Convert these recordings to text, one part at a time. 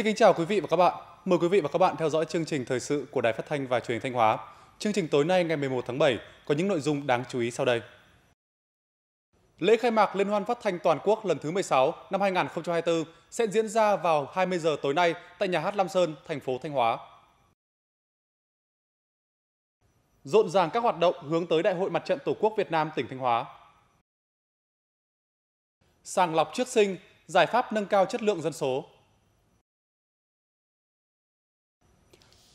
Xin kính chào quý vị và các bạn. Mời quý vị và các bạn theo dõi chương trình thời sự của Đài Phát thanh và Truyền hình Thanh Hóa. Chương trình tối nay ngày 11 tháng 7 có những nội dung đáng chú ý sau đây. Lễ khai mạc Liên hoan Phát thanh toàn quốc lần thứ 16 năm 2024 sẽ diễn ra vào 20 giờ tối nay tại nhà hát Lam Sơn, thành phố Thanh Hóa. Rộn ràng các hoạt động hướng tới Đại hội Mặt trận Tổ quốc Việt Nam tỉnh Thanh Hóa. Sàng lọc trước sinh, giải pháp nâng cao chất lượng dân số.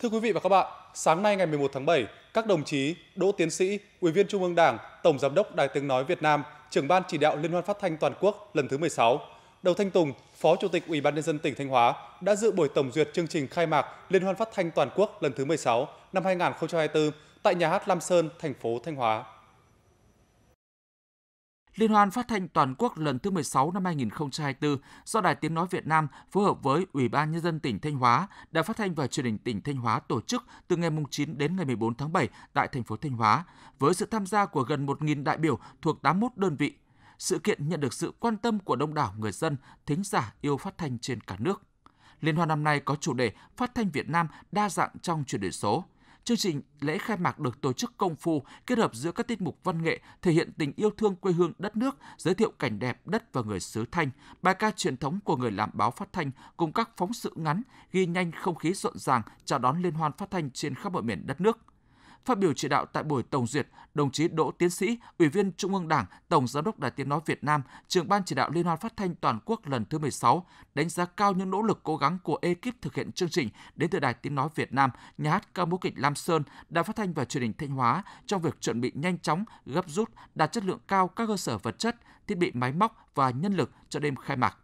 Thưa quý vị và các bạn, sáng nay ngày 11 tháng 7, các đồng chí Đỗ Tiến Sĩ, Ủy viên Trung ương Đảng, Tổng Giám đốc Đài Tiếng Nói Việt Nam, trưởng ban chỉ đạo Liên hoan phát thanh toàn quốc lần thứ 16, Đầu Thanh Tùng, Phó Chủ tịch Ủy ban nhân dân tỉnh Thanh Hóa đã dự buổi tổng duyệt chương trình khai mạc Liên hoan phát thanh toàn quốc lần thứ 16 năm 2024 tại nhà hát Lam Sơn, thành phố Thanh Hóa. Liên hoan phát thanh toàn quốc lần thứ 16 năm 2024 do Đài Tiếng Nói Việt Nam phối hợp với Ủy ban Nhân dân tỉnh Thanh Hóa, đã Phát thanh và Truyền hình tỉnh Thanh Hóa tổ chức từ ngày 9 đến ngày 14 tháng 7 tại thành phố Thanh Hóa, với sự tham gia của gần 1.000 đại biểu thuộc 81 đơn vị. Sự kiện nhận được sự quan tâm của đông đảo người dân, thính giả yêu phát thanh trên cả nước. Liên hoan năm nay có chủ đề Phát thanh Việt Nam đa dạng trong chuyển đổi số – chương trình lễ khai mạc được tổ chức công phu, kết hợp giữa các tiết mục văn nghệ thể hiện tình yêu thương quê hương đất nước, giới thiệu cảnh đẹp đất và người xứ Thanh, bài ca truyền thống của người làm báo phát thanh cùng các phóng sự ngắn ghi nhanh không khí rộn ràng chào đón liên hoan phát thanh trên khắp mọi miền đất nước. Phát biểu chỉ đạo tại buổi tổng duyệt, đồng chí Đỗ Tiến Sĩ, Ủy viên Trung ương Đảng, Tổng Giám đốc Đài Tiếng Nói Việt Nam, trưởng ban chỉ đạo Liên hoan phát thanh toàn quốc lần thứ 16, đánh giá cao những nỗ lực cố gắng của ekip thực hiện chương trình đến từ Đài Tiếng Nói Việt Nam, nhà hát ca múa kịch Lam Sơn, Đài Phát thanh và Truyền hình Thanh Hóa trong việc chuẩn bị nhanh chóng, gấp rút, đạt chất lượng cao các cơ sở vật chất, thiết bị máy móc và nhân lực cho đêm khai mạc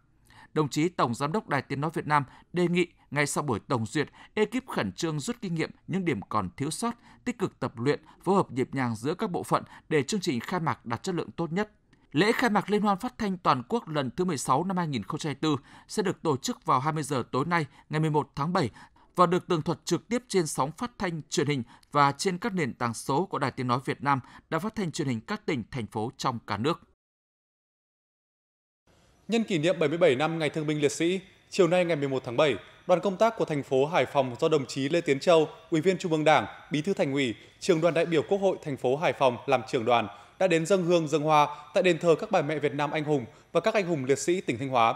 đồng chí Tổng Giám đốc Đài Tiếng Nói Việt Nam đề nghị ngay sau buổi tổng duyệt, ekip khẩn trương rút kinh nghiệm những điểm còn thiếu sót, tích cực tập luyện, phối hợp nhịp nhàng giữa các bộ phận để chương trình khai mạc đạt chất lượng tốt nhất. Lễ khai mạc Liên hoan phát thanh toàn quốc lần thứ 16 năm 2024 sẽ được tổ chức vào 20 giờ tối nay, ngày 11 tháng 7 và được tường thuật trực tiếp trên sóng phát thanh truyền hình và trên các nền tảng số của Đài Tiếng Nói Việt Nam đã phát thanh truyền hình các tỉnh, thành phố trong cả nước. Nhân kỷ niệm 77 năm Ngày Thương binh Liệt sĩ, chiều nay ngày 11 tháng 7, đoàn công tác của thành phố Hải Phòng do đồng chí Lê Tiến Châu, Ủy viên Trung ương Đảng, Bí thư Thành ủy, Trường đoàn đại biểu Quốc hội thành phố Hải Phòng làm trưởng đoàn đã đến dân hương dân hoa tại đền thờ các bà mẹ Việt Nam anh hùng và các anh hùng liệt sĩ tỉnh Thanh Hóa.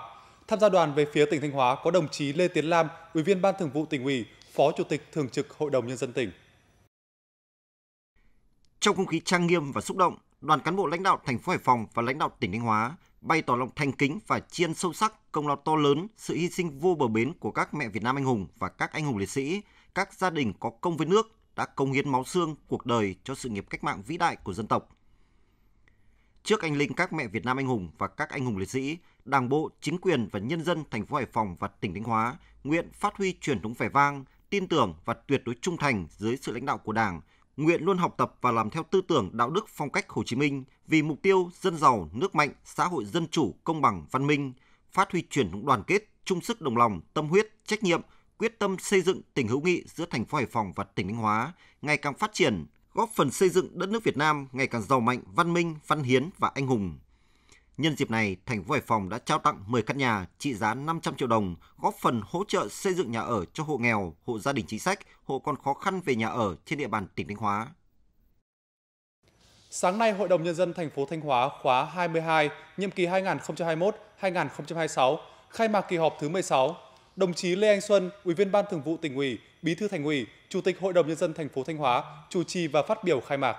Tham gia đoàn về phía tỉnh Thanh Hóa có đồng chí Lê Tiến Lam, Ủy viên Ban Thường vụ tỉnh ủy, Phó Chủ tịch Thường trực Hội đồng nhân dân tỉnh. Trong không khí trang nghiêm và xúc động, đoàn cán bộ lãnh đạo thành phố Hải Phòng và lãnh đạo tỉnh Thanh Hóa bày tỏ lòng thành kính và chiên sâu sắc công lao to lớn, sự hy sinh vô bờ bến của các mẹ Việt Nam anh hùng và các anh hùng liệt sĩ, các gia đình có công với nước đã công hiến máu xương cuộc đời cho sự nghiệp cách mạng vĩ đại của dân tộc. Trước anh linh các mẹ Việt Nam anh hùng và các anh hùng liệt sĩ, Đảng bộ, chính quyền và nhân dân thành phố Hải Phòng và tỉnh Thanh Hóa nguyện phát huy truyền thống vẻ vang, tin tưởng và tuyệt đối trung thành dưới sự lãnh đạo của Đảng, nguyện luôn học tập và làm theo tư tưởng đạo đức phong cách Hồ Chí Minh vì mục tiêu dân giàu, nước mạnh, xã hội dân chủ, công bằng, văn minh, phát huy truyền thống đoàn kết, chung sức đồng lòng, tâm huyết, trách nhiệm, quyết tâm xây dựng tình hữu nghị giữa thành phố Hải Phòng và tỉnh Thanh Hóa ngày càng phát triển, góp phần xây dựng đất nước Việt Nam ngày càng giàu mạnh, văn minh, văn hiến và anh hùng. Nhân dịp này, thành phố Hải Phòng đã trao tặng 10 căn nhà trị giá 500 triệu đồng, góp phần hỗ trợ xây dựng nhà ở cho hộ nghèo, hộ gia đình chính sách, hộ còn khó khăn về nhà ở trên địa bàn tỉnh Thanh Hóa. Sáng nay, Hội đồng Nhân dân thành phố Thanh Hóa khóa 22, nhiệm kỳ 2021-2026, khai mạc kỳ họp thứ 16. Đồng chí Lê Anh Xuân, Ủy viên Ban Thường vụ Tỉnh ủy, Bí thư Thành ủy, Chủ tịch Hội đồng Nhân dân thành phố Thanh Hóa, chủ trì và phát biểu khai mạc.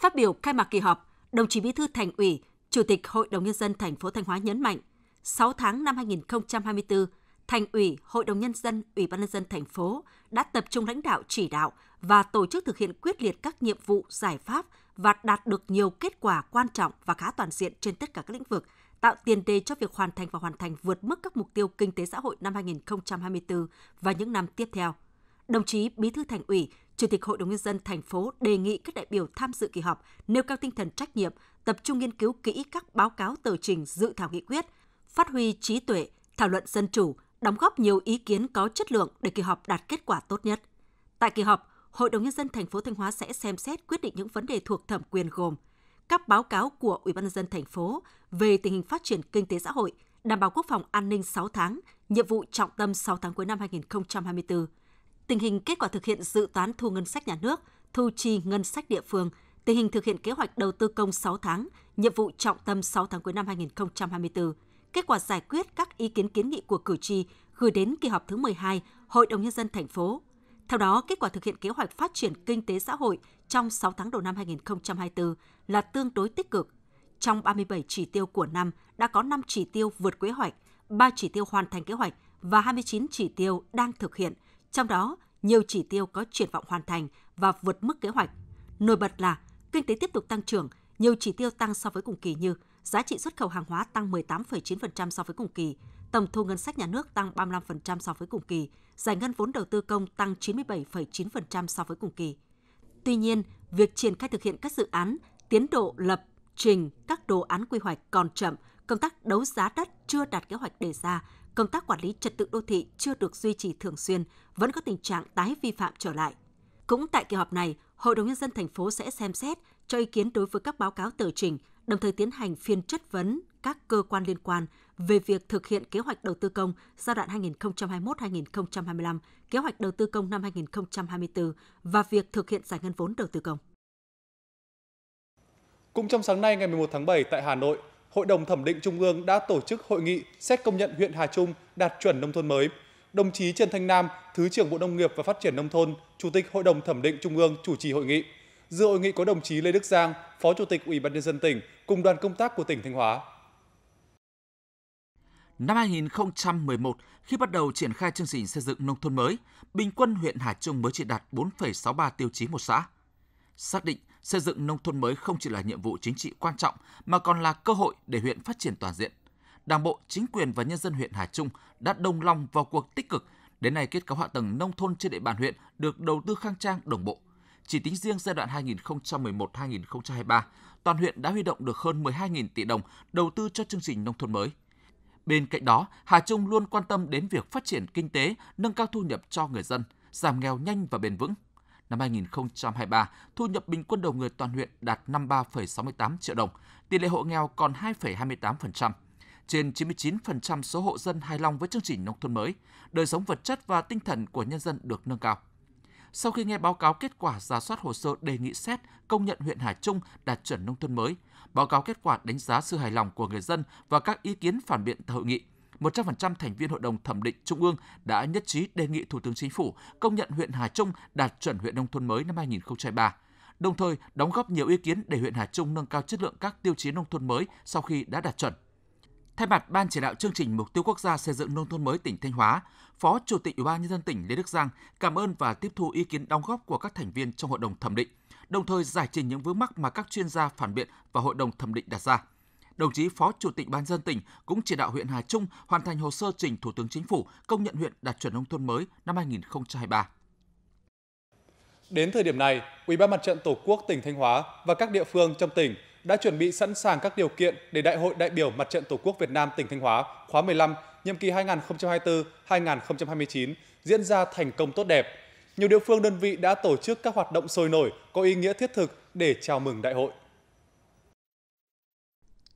Phát biểu khai mạc kỳ họp, đồng chí Bí thư Thành ủy, Chủ tịch Hội đồng nhân dân thành phố Thanh Hóa nhấn mạnh, 6 tháng năm 2024, Thành ủy, Hội đồng nhân dân, Ủy ban nhân dân thành phố đã tập trung lãnh đạo chỉ đạo và tổ chức thực hiện quyết liệt các nhiệm vụ, giải pháp và đạt được nhiều kết quả quan trọng và khá toàn diện trên tất cả các lĩnh vực, tạo tiền đề cho việc hoàn thành và hoàn thành vượt mức các mục tiêu kinh tế xã hội năm 2024 và những năm tiếp theo. Đồng chí Bí thư Thành ủy, Chủ tịch Hội đồng nhân dân thành phố đề nghị các đại biểu tham dự kỳ họp nêu cao tinh thần trách nhiệm, tập trung nghiên cứu kỹ các báo cáo tờ trình dự thảo nghị quyết, phát huy trí tuệ, thảo luận dân chủ, đóng góp nhiều ý kiến có chất lượng để kỳ họp đạt kết quả tốt nhất. Tại kỳ họp, Hội đồng nhân dân thành phố Thanh Hóa sẽ xem xét quyết định những vấn đề thuộc thẩm quyền gồm các báo cáo của Ủy ban nhân dân thành phố về tình hình phát triển kinh tế xã hội, đảm bảo quốc phòng an ninh 6 tháng, nhiệm vụ trọng tâm 6 tháng cuối năm 2024, tình hình kết quả thực hiện dự toán thu ngân sách nhà nước, thu chi ngân sách địa phương, tình hình thực hiện kế hoạch đầu tư công 6 tháng, nhiệm vụ trọng tâm 6 tháng cuối năm 2024, kết quả giải quyết các ý kiến kiến nghị của cử tri gửi đến kỳ họp thứ 12 Hội đồng nhân dân thành phố. Theo đó, kết quả thực hiện kế hoạch phát triển kinh tế xã hội trong 6 tháng đầu năm 2024 là tương đối tích cực. Trong 37 chỉ tiêu của năm đã có 5 chỉ tiêu vượt kế hoạch, 3 chỉ tiêu hoàn thành kế hoạch và 29 chỉ tiêu đang thực hiện – trong đó, nhiều chỉ tiêu có triển vọng hoàn thành và vượt mức kế hoạch. Nổi bật là kinh tế tiếp tục tăng trưởng, nhiều chỉ tiêu tăng so với cùng kỳ như giá trị xuất khẩu hàng hóa tăng 18,9% so với cùng kỳ, tổng thu ngân sách nhà nước tăng 35% so với cùng kỳ, giải ngân vốn đầu tư công tăng 97,9% so với cùng kỳ. Tuy nhiên, việc triển khai thực hiện các dự án, tiến độ lập, trình các đồ án quy hoạch còn chậm, công tác đấu giá đất chưa đạt kế hoạch đề ra công tác quản lý trật tự đô thị chưa được duy trì thường xuyên, vẫn có tình trạng tái vi phạm trở lại. Cũng tại kỳ họp này, Hội đồng nhân dân thành phố sẽ xem xét cho ý kiến đối với các báo cáo tờ trình, đồng thời tiến hành phiên chất vấn các cơ quan liên quan về việc thực hiện kế hoạch đầu tư công giai đoạn 2021-2025, kế hoạch đầu tư công năm 2024 và việc thực hiện giải ngân vốn đầu tư công. Cũng trong sáng nay ngày 11 tháng 7 tại Hà Nội, Hội đồng thẩm định Trung ương đã tổ chức hội nghị xét công nhận huyện Hà Trung đạt chuẩn nông thôn mới. Đồng chí Trần Thanh Nam, Thứ trưởng Bộ Nông nghiệp và Phát triển Nông thôn, Chủ tịch Hội đồng thẩm định Trung ương chủ trì hội nghị. Dự hội nghị có đồng chí Lê Đức Giang, Phó Chủ tịch Ủy ban nhân dân tỉnh cùng đoàn công tác của tỉnh Thanh Hóa. Năm 2011, khi bắt đầu triển khai chương trình xây dựng nông thôn mới, bình quân huyện Hà Trung mới chỉ đạt 4,63 tiêu chí một xã. Xác định xây dựng nông thôn mới không chỉ là nhiệm vụ chính trị quan trọng mà còn là cơ hội để huyện phát triển toàn diện. Đảng bộ, chính quyền và nhân dân huyện Hà Trung đã đồng lòng vào cuộc tích cực. Đến nay, kết cấu hạ tầng nông thôn trên địa bàn huyện được đầu tư khang trang đồng bộ. Chỉ tính riêng giai đoạn 2011-2023, toàn huyện đã huy động được hơn 12.000 tỷ đồng đầu tư cho chương trình nông thôn mới. Bên cạnh đó, Hà Trung luôn quan tâm đến việc phát triển kinh tế, nâng cao thu nhập cho người dân, giảm nghèo nhanh và bền vững – năm 2023, thu nhập bình quân đầu người toàn huyện đạt 53,68 triệu đồng, tỷ lệ hộ nghèo còn 2,28%. Trên 99% số hộ dân hài lòng với chương trình nông thôn mới, đời sống vật chất và tinh thần của nhân dân được nâng cao. Sau khi nghe báo cáo kết quả giả soát hồ sơ đề nghị xét công nhận huyện Hà Trung đạt chuẩn nông thôn mới, báo cáo kết quả đánh giá sự hài lòng của người dân và các ý kiến phản biện tại hội nghị, 100% thành viên Hội đồng Thẩm định Trung ương đã nhất trí đề nghị Thủ tướng Chính phủ công nhận huyện Hà Trung đạt chuẩn huyện nông thôn mới năm 2023 đồng thời đóng góp nhiều ý kiến để huyện Hà Trung nâng cao chất lượng các tiêu chí nông thôn mới sau khi đã đạt chuẩn. Thay mặt Ban chỉ đạo chương trình mục tiêu quốc gia xây dựng nông thôn mới tỉnh Thanh Hóa, Phó Chủ tịch Ủy ban nhân dân tỉnh Lê Đức Giang cảm ơn và tiếp thu ý kiến đóng góp của các thành viên trong hội đồng thẩm định, đồng thời giải trình những vướng mắc mà các chuyên gia phản biện và hội đồng thẩm định đặt ra đồng chí Phó Chủ tịch Ban dân tỉnh cũng chỉ đạo huyện Hà Trung hoàn thành hồ sơ trình Thủ tướng Chính phủ công nhận huyện đạt chuẩn nông thôn mới năm 2023. Đến thời điểm này, Ủy ban Mặt trận Tổ quốc tỉnh Thanh Hóa và các địa phương trong tỉnh đã chuẩn bị sẵn sàng các điều kiện để Đại hội đại biểu Mặt trận Tổ quốc Việt Nam tỉnh Thanh Hóa khóa 15 nhiệm kỳ 2024-2029 diễn ra thành công tốt đẹp. Nhiều địa phương đơn vị đã tổ chức các hoạt động sôi nổi có ý nghĩa thiết thực để chào mừng đại hội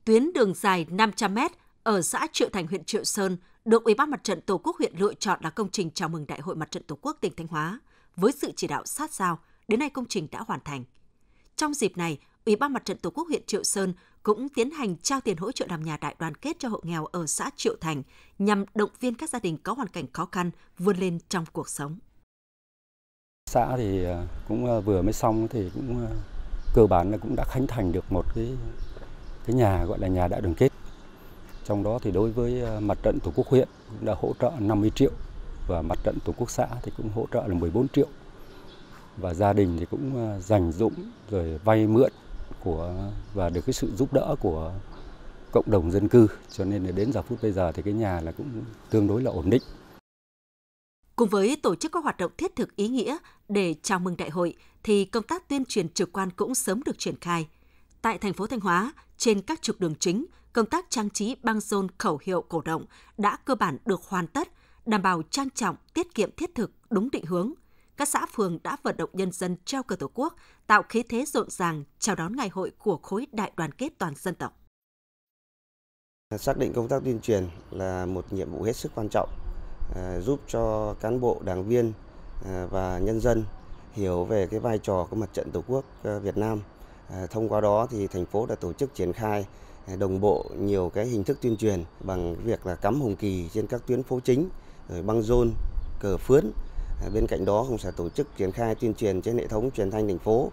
tuyến đường dài 500m ở xã Triệu Thành, huyện Triệu Sơn được Ủy ban Mặt trận Tổ quốc huyện lựa chọn là công trình chào mừng Đại hội Mặt trận Tổ quốc tỉnh Thanh Hóa. Với sự chỉ đạo sát sao, đến nay công trình đã hoàn thành. Trong dịp này, Ủy ban Mặt trận Tổ quốc huyện Triệu Sơn cũng tiến hành trao tiền hỗ trợ làm nhà đại đoàn kết cho hộ nghèo ở xã Triệu Thành nhằm động viên các gia đình có hoàn cảnh khó khăn vươn lên trong cuộc sống. Xã thì à, cũng à, vừa mới xong thì cũng à, cơ bản là cũng đã khánh thành được một cái cái nhà gọi là nhà đại đoàn kết. Trong đó thì đối với ờ, mặt trận Tổ quốc huyện cũng đã hỗ trợ 50 triệu và mặt trận Tổ quốc xã thì cũng hỗ trợ là 14 triệu. Và gia đình thì cũng ờ, dành dụng rồi vay mượn của và được cái sự giúp đỡ của cộng đồng dân cư cho nên đến giờ phút bây giờ thì cái nhà là cũng tương đối là ổn định. Cùng với tổ chức các hoạt động thiết thực ý nghĩa để chào mừng đại hội thì công tác tuyên truyền trực quan cũng sớm được triển khai tại thành phố Thanh Hóa, trên các trục đường chính, công tác trang trí băng rôn khẩu hiệu cổ động đã cơ bản được hoàn tất, đảm bảo trang trọng, tiết kiệm thiết thực, đúng định hướng. Các xã phường đã vận động nhân dân treo cờ Tổ quốc, tạo khí thế rộn ràng chào đón ngày hội của khối đại đoàn kết toàn dân tộc. Xác định công tác tuyên truyền là một nhiệm vụ hết sức quan trọng, à, giúp cho cán bộ, đảng viên à, và nhân dân hiểu về cái vai trò của mặt trận Tổ quốc à, Việt Nam – À, thông qua đó thì thành phố đã tổ chức triển khai à, đồng bộ nhiều cái hình thức tuyên truyền bằng việc là cắm hồng kỳ trên các tuyến phố chính, rồi băng rôn, cờ phướn. À, bên cạnh đó cũng sẽ tổ chức triển khai tuyên truyền trên hệ thống truyền thanh thành phố,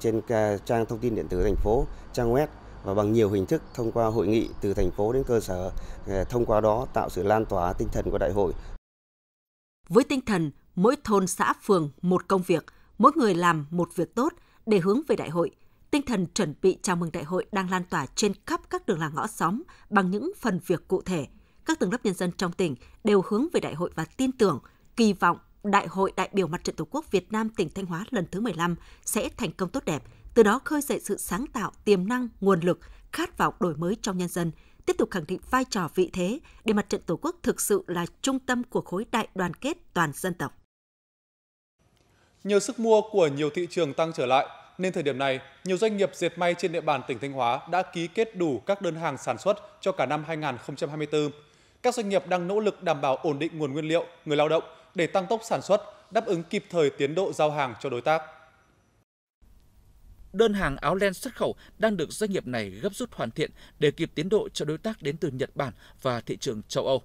trên trang thông tin điện tử thành phố, trang web và bằng nhiều hình thức thông qua hội nghị từ thành phố đến cơ sở, thông qua đó tạo sự lan tỏa tinh thần của đại hội. Với tinh thần mỗi thôn xã phường một công việc, mỗi người làm một việc tốt để hướng về đại hội – Tinh thần chuẩn bị chào mừng đại hội đang lan tỏa trên khắp các đường làng ngõ xóm bằng những phần việc cụ thể. Các tầng lớp nhân dân trong tỉnh đều hướng về đại hội và tin tưởng, kỳ vọng Đại hội đại biểu Mặt trận Tổ quốc Việt Nam tỉnh Thanh Hóa lần thứ 15 sẽ thành công tốt đẹp, từ đó khơi dậy sự sáng tạo, tiềm năng, nguồn lực, khát vọng đổi mới trong nhân dân, tiếp tục khẳng định vai trò vị thế để Mặt trận Tổ quốc thực sự là trung tâm của khối đại đoàn kết toàn dân tộc. Nhờ sức mua của nhiều thị trường tăng trở lại, nên thời điểm này, nhiều doanh nghiệp dệt may trên địa bàn tỉnh Thanh Hóa đã ký kết đủ các đơn hàng sản xuất cho cả năm 2024. Các doanh nghiệp đang nỗ lực đảm bảo ổn định nguồn nguyên liệu, người lao động để tăng tốc sản xuất, đáp ứng kịp thời tiến độ giao hàng cho đối tác. Đơn hàng áo len xuất khẩu đang được doanh nghiệp này gấp rút hoàn thiện để kịp tiến độ cho đối tác đến từ Nhật Bản và thị trường châu Âu.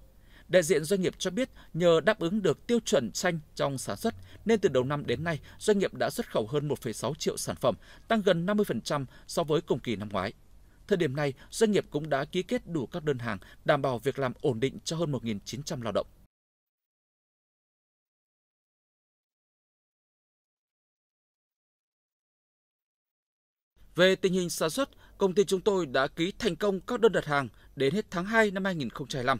Đại diện doanh nghiệp cho biết nhờ đáp ứng được tiêu chuẩn xanh trong sản xuất nên từ đầu năm đến nay doanh nghiệp đã xuất khẩu hơn 1,6 triệu sản phẩm, tăng gần 50% so với cùng kỳ năm ngoái. Thời điểm này, doanh nghiệp cũng đã ký kết đủ các đơn hàng, đảm bảo việc làm ổn định cho hơn 1.900 lao động. Về tình hình sản xuất, công ty chúng tôi đã ký thành công các đơn đặt hàng đến hết tháng 2 năm 2025.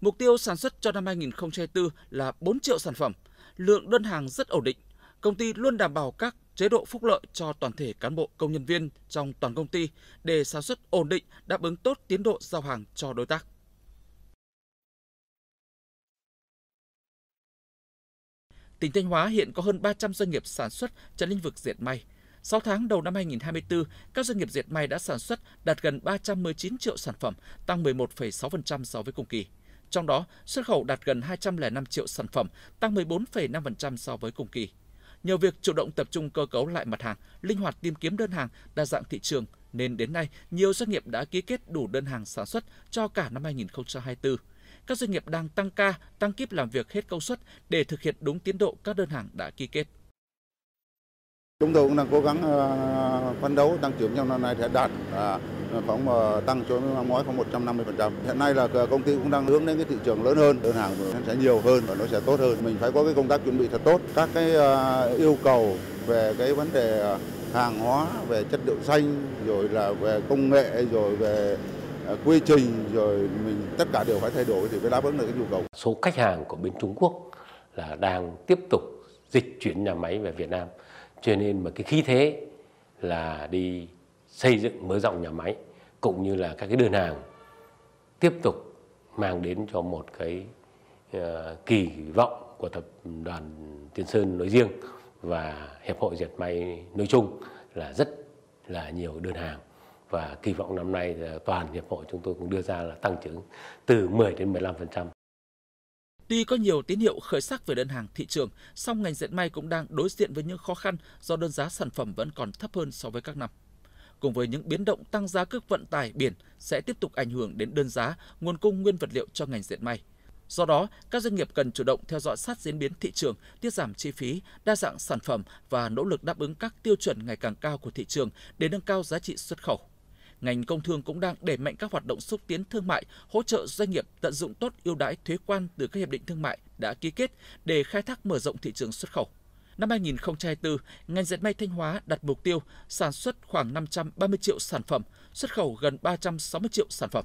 Mục tiêu sản xuất cho năm 2024 là 4 triệu sản phẩm. Lượng đơn hàng rất ổn định. Công ty luôn đảm bảo các chế độ phúc lợi cho toàn thể cán bộ công nhân viên trong toàn công ty để sản xuất ổn định, đáp ứng tốt tiến độ giao hàng cho đối tác. Tỉnh Thanh Hóa hiện có hơn 300 doanh nghiệp sản xuất trên lĩnh vực diệt may. 6 tháng đầu năm 2024, các doanh nghiệp diệt may đã sản xuất đạt gần 319 triệu sản phẩm, tăng 11,6% so với cùng kỳ. Trong đó, xuất khẩu đạt gần 205 triệu sản phẩm, tăng 14,5% so với cùng kỳ. Nhờ việc chủ động tập trung cơ cấu lại mặt hàng, linh hoạt tìm kiếm đơn hàng, đa dạng thị trường, nên đến nay nhiều doanh nghiệp đã ký kết đủ đơn hàng sản xuất cho cả năm 2024. Các doanh nghiệp đang tăng ca, tăng kíp làm việc hết công suất để thực hiện đúng tiến độ các đơn hàng đã ký kết. Chúng tôi cũng đang cố gắng ờ, phấn đấu tăng trưởng trong năm nay sẽ đạt à, khoảng ờ, tăng cho năm ngoái khoảng 150%. Hiện nay là ờ, công ty cũng đang hướng đến cái thị trường lớn hơn, đơn hàng sẽ nhiều hơn và nó sẽ tốt hơn. Mình phải có cái công tác chuẩn bị thật tốt. Các cái yêu cầu về cái vấn đề hàng hóa, về chất lượng xanh, rồi là về công nghệ, rồi về quy trình, rồi mình tất cả đều phải thay đổi thì mới đáp ứng được cái nhu cầu. Số khách hàng của bên Trung Quốc là đang tiếp tục dịch chuyển nhà máy về Việt Nam cho nên mà cái khí thế là đi xây dựng mở rộng nhà máy cũng như là các cái đơn hàng tiếp tục mang đến cho một cái uh, kỳ vọng của tập đoàn Tiên Sơn nói riêng và hiệp hội dệt may nói chung là rất là nhiều đơn hàng và kỳ vọng năm nay toàn hiệp hội chúng tôi cũng đưa ra là tăng trưởng từ 10 đến 15%. Tuy có nhiều tín hiệu khởi sắc về đơn hàng thị trường, song ngành dệt may cũng đang đối diện với những khó khăn do đơn giá sản phẩm vẫn còn thấp hơn so với các năm. Cùng với những biến động tăng giá cước vận tải biển sẽ tiếp tục ảnh hưởng đến đơn giá, nguồn cung nguyên vật liệu cho ngành dệt may. Do đó, các doanh nghiệp cần chủ động theo dõi sát diễn biến thị trường, tiết giảm chi phí, đa dạng sản phẩm và nỗ lực đáp ứng các tiêu chuẩn ngày càng cao của thị trường để nâng cao giá trị xuất khẩu ngành công thương cũng đang đẩy mạnh các hoạt động xúc tiến thương mại, hỗ trợ doanh nghiệp tận dụng tốt ưu đãi thuế quan từ các hiệp định thương mại đã ký kết để khai thác mở rộng thị trường xuất khẩu. Năm 2024, ngành dệt may Thanh Hóa đặt mục tiêu sản xuất khoảng 530 triệu sản phẩm, xuất khẩu gần 360 triệu sản phẩm.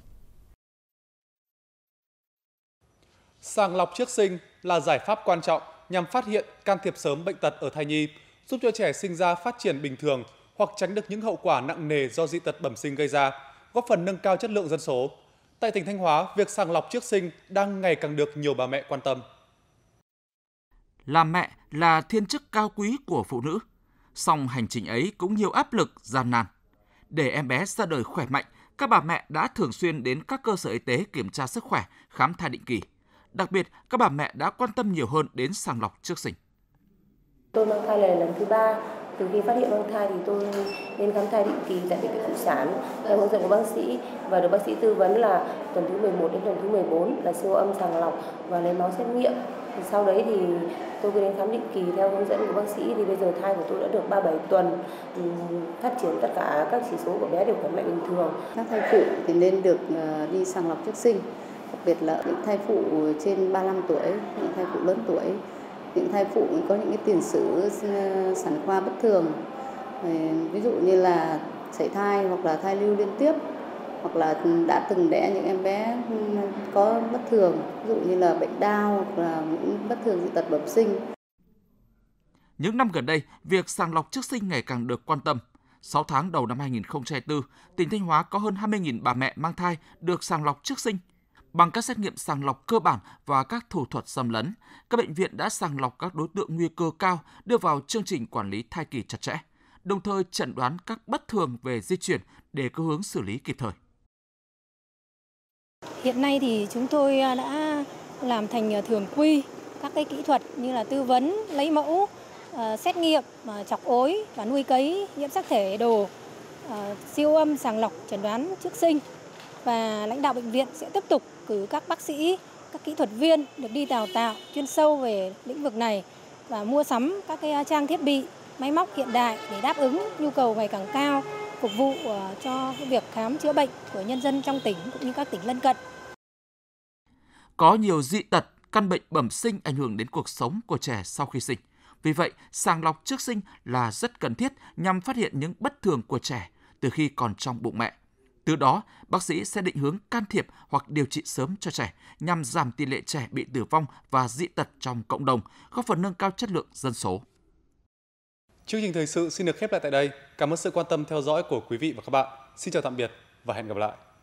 Sàng lọc trước sinh là giải pháp quan trọng nhằm phát hiện can thiệp sớm bệnh tật ở thai nhi, giúp cho trẻ sinh ra phát triển bình thường, hoặc tránh được những hậu quả nặng nề do dị tật bẩm sinh gây ra, góp phần nâng cao chất lượng dân số. Tại tỉnh Thanh Hóa, việc sàng lọc trước sinh đang ngày càng được nhiều bà mẹ quan tâm. Làm mẹ là thiên chức cao quý của phụ nữ, song hành trình ấy cũng nhiều áp lực gian nan. Để em bé ra đời khỏe mạnh, các bà mẹ đã thường xuyên đến các cơ sở y tế kiểm tra sức khỏe, khám thai định kỳ. Đặc biệt, các bà mẹ đã quan tâm nhiều hơn đến sàng lọc trước sinh. Tôi mang thai là lần thứ ba từ khi phát hiện mang thai thì tôi nên khám thai định kỳ tại bệnh viện phụ sản theo hướng dẫn của bác sĩ và được bác sĩ tư vấn là tuần thứ 11 đến tuần thứ 14 là siêu âm sàng lọc và lấy máu xét nghiệm sau đấy thì tôi cứ đến khám định kỳ theo hướng dẫn của bác sĩ thì bây giờ thai của tôi đã được 37 tuần phát triển tất cả các chỉ số của bé đều khỏe mạnh bình thường các thai phụ thì nên được ờ, đi sàng lọc trước sinh đặc biệt là những thai phụ trên 35 tuổi, những thai phụ lớn tuổi những thai phụ có những cái tiền sử ờ, sản khoa bất thường ờ, ví dụ như là sảy thai hoặc là thai lưu liên tiếp hoặc là đã từng đẻ những em bé ừ, có bất thường ví dụ như là bệnh đau hoặc là những bất thường dị tật bẩm sinh những năm gần đây, việc sàng lọc trước sinh ngày càng được quan tâm. 6 tháng đầu năm 2024, tỉnh Thanh Hóa có hơn 20.000 bà mẹ mang thai được sàng lọc trước sinh – bằng các xét nghiệm sàng lọc cơ bản và các thủ thuật xâm lấn. Các bệnh viện đã sàng lọc các đối tượng nguy cơ cao đưa vào chương trình quản lý thai kỳ chặt chẽ, đồng thời chẩn đoán các bất thường về di chuyển để có hướng xử lý kịp thời. Hiện nay thì chúng tôi đã làm thành à, thường quy các cái kỹ thuật như là tư vấn, lấy mẫu, à, xét nghiệm, à, chọc ối và nuôi cấy, nhiễm sắc thể đồ, siêu âm, sàng lọc, chẩn đoán trước sinh và lãnh đạo bệnh viện sẽ tiếp tục cử các bác sĩ, các kỹ thuật viên được đi đào tạo chuyên sâu về lĩnh vực này và mua sắm các cái trang thiết bị, máy móc hiện đại để đáp ứng nhu cầu ngày càng cao phục vụ ờ, cho việc khám chữa bệnh của nhân dân trong tỉnh cũng như các tỉnh lân cận. Có nhiều dị tật, căn bệnh bẩm sinh ảnh hưởng đến cuộc sống của trẻ sau khi sinh. Vì vậy, sàng lọc trước sinh là rất cần thiết nhằm phát hiện những bất thường của trẻ từ khi còn trong bụng mẹ – từ đó, bác sĩ sẽ định hướng can thiệp hoặc điều trị sớm cho trẻ nhằm giảm tỷ lệ trẻ bị tử vong và dị tật trong cộng đồng, góp phần nâng cao chất lượng dân số. Chương trình thời sự xin được khép lại tại đây. Cảm ơn sự quan tâm theo dõi của quý vị và các bạn. Xin chào tạm biệt và hẹn gặp lại.